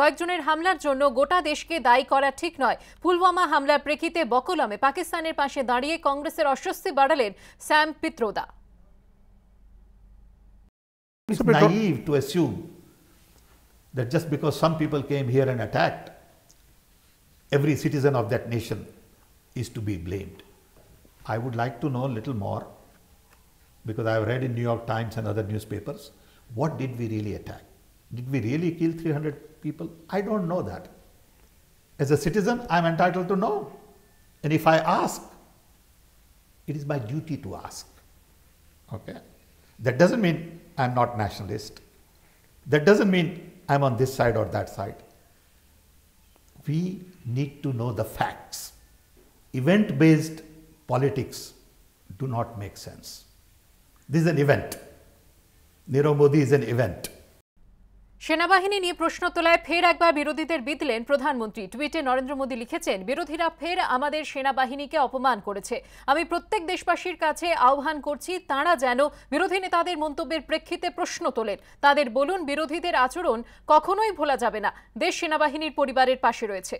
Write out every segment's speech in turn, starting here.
কয়েকজনের হামলার জন্য গোটা দেশকে দায়ী করা ঠিক নয় পুলওয়ামা হামলার প্রেক্ষিতে বকলমে পাকিস্তানের পাশে দাঁড়িয়ে কংগ্রেসের অস্বস্তি বাড়ালেন Sam Pitroda assume that just because some people came here and attacked, every citizen of that nation is to be blamed. I would like to know a little more because I've read in New York Times and other newspapers what did we really attack? Did we really kill 300 people? I don't know that. As a citizen, I'm entitled to know. And if I ask, it is my duty to ask. Okay? That doesn't mean I'm not nationalist. That doesn't mean I'm on this side or that side. We need to know the facts. Event based politics do not make sense. This is an event. Nirav Modi is an event. সেনাবাহিনী নিয়ে প্রশ্ন তোলায় ফের একবার বিরোধীদের বিতলেন প্রধানমন্ত্রী টুইটে নরেন্দ্র মোদী লিখেছেন বিরোধীরা ফের আমাদের সেনাবাহিনীকে অপমান করেছে আমি প্রত্যেক দেশবাসীর কাছে আহ্বান করছি তাঁরা যেন বিরোধী নেতাদের মন্তব্যের প্রেক্ষিতে প্রশ্ন তোলেন তাদের বলুন বিরোধীদের আচরণ কখনোই ভোলা যাবে না দেশ সেনাবাহিনীর পরিবারের পাশে রয়েছে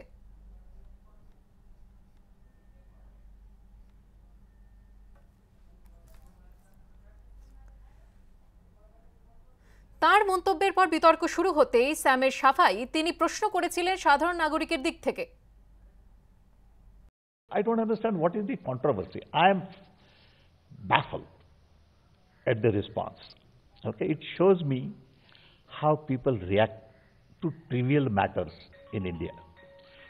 তার মন্তব্যের পর বিতর্ক শুরু হতেই স্যামের সাফাই তিনি প্রশ্ন করেছিলেন সাধারণ নাগরিকের দিক থেকে I don't understand what is the controversy. I am baffled at the response. Okay, it shows me how people react to trivial matters in India.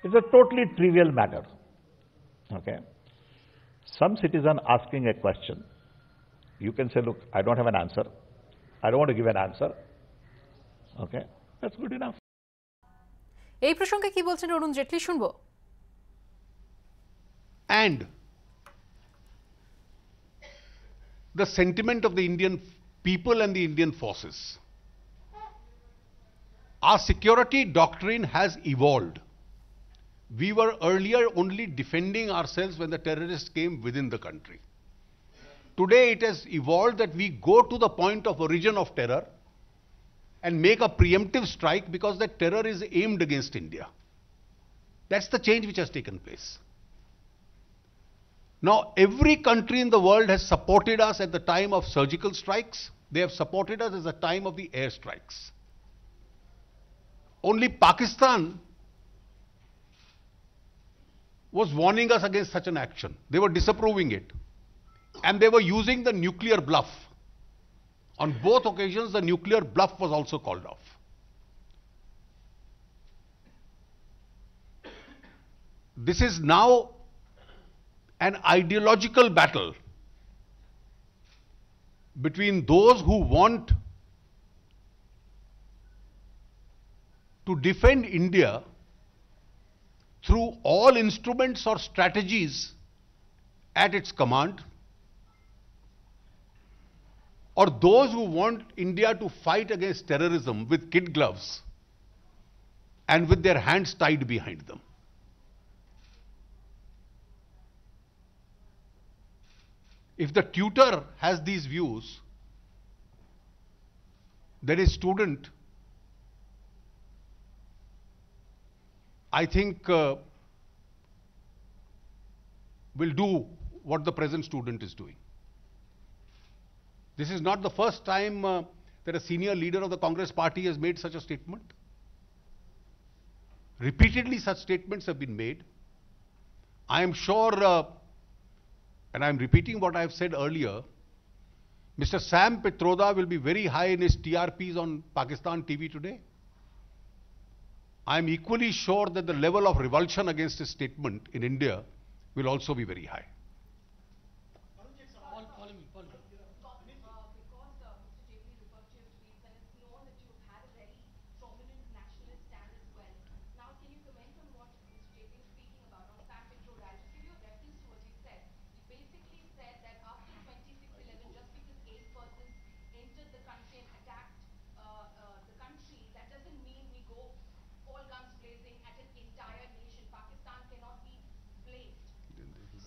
It's a totally trivial matter. Okay. Some citizen asking a question, you can say, look, I don't have an answer. I don't want to give an answer. Okay, that's good enough. এই প্রসঙ্গে কি বলছেন অরুণ জেটলি শুনবো and the sentiment of the Indian people and the Indian forces. Our security doctrine has evolved. We were earlier only defending ourselves when the terrorists came within the country. Today it has evolved that we go to the point of origin of terror and make a preemptive strike because that terror is aimed against India. That's the change which has taken place. Now, every country in the world has supported us at the time of surgical strikes. They have supported us at the time of the air strikes. Only Pakistan was warning us against such an action. They were disapproving it. And they were using the nuclear bluff. On both occasions, the nuclear bluff was also called off. This is now an ideological battle between those who want to defend India through all instruments or strategies at its command or those who want India to fight against terrorism with kid gloves and with their hands tied behind them. If the tutor has these views, then a student, I think, uh, will do what the present student is doing. This is not the first time uh, that a senior leader of the Congress party has made such a statement. Repeatedly such statements have been made. I am sure, uh, and I am repeating what I have said earlier, Mr. Sam Petroda will be very high in his TRPs on Pakistan TV today. I am equally sure that the level of revulsion against his statement in India will also be very high.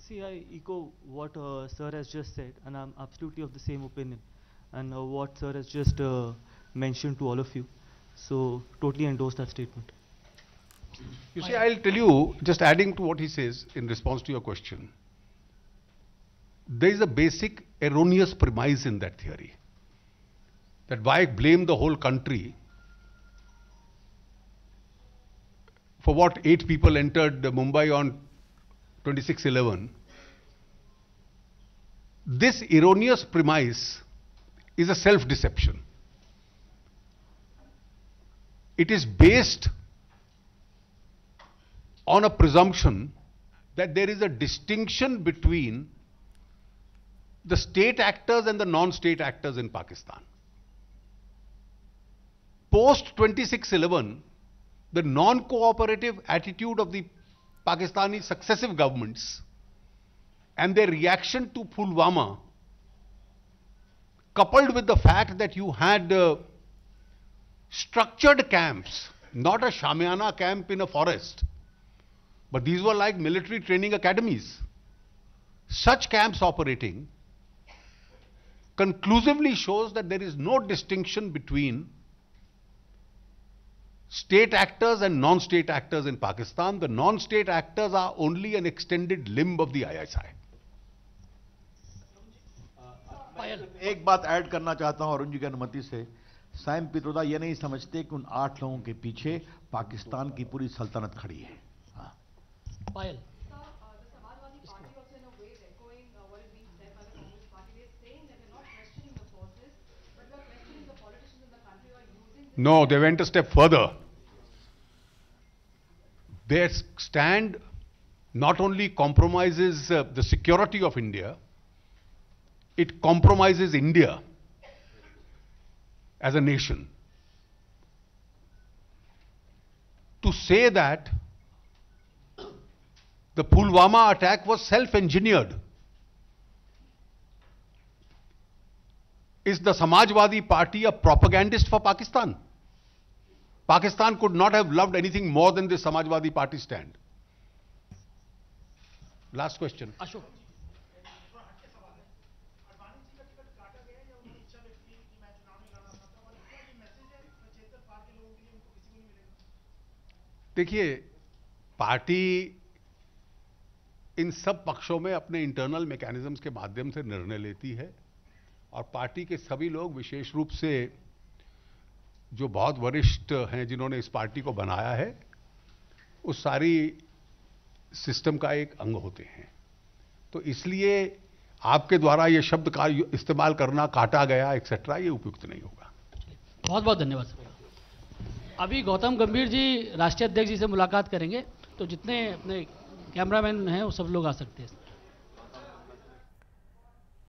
See, I echo what uh, sir has just said, and I'm absolutely of the same opinion, and uh, what sir has just uh, mentioned to all of you. So, totally endorse that statement. You see, I'll tell you, just adding to what he says in response to your question, there is a basic erroneous premise in that theory that why blame the whole country for what eight people entered Mumbai on 2611, this erroneous premise is a self-deception. It is based on a presumption that there is a distinction between the state actors and the non-state actors in Pakistan. Post 2611, the non-cooperative attitude of the Pakistani successive governments and their reaction to Pulwama, coupled with the fact that you had uh, structured camps, not a Shamiana camp in a forest, but these were like military training academies. Such camps operating conclusively shows that there is no distinction between state actors and non-state actors in Pakistan. The non-state actors are only an extended limb of the ISI. एक बात add करना चाहता हूं अरुण जी की अनुमति से साइम पित्रोदा ये नहीं समझते कि उन आठ लोगों के पीछे पाकिस्तान की पूरी सल्तनत खड़ी है Payal No, they went a step further. Their stand not only compromises uh, the security of India, it compromises India as a nation. To say that the Pulwama attack was self-engineered is the Samajwadi Party a propagandist for Pakistan? Pakistan could not have loved anything more than this Samajwadi party stand last question Ashok देखिए party इन सब पक्षों में अपने internal mechanism के माध्यम से निर्णय लेती है और पार्टी के सभी लोग विशेष रूप से जो बहुत वरिष्ठ हैं जिन्होंने इस पार्टी को बनाया है उस सारी सिस्टम का एक अंग होते हैं तो इसलिए आपके द्वारा ये शब्द का इस्तेमाल करना काटा गया एक्सेट्रा ये उपयुक्त नहीं होगा बहुत बहुत धन्यवाद अभी गौतम गंभीर जी राष्ट्रीय अध्यक्ष जी से मुलाकात करेंगे तो जितने अपने कैमरामैन हैं वो सब लोग आ सकते हैं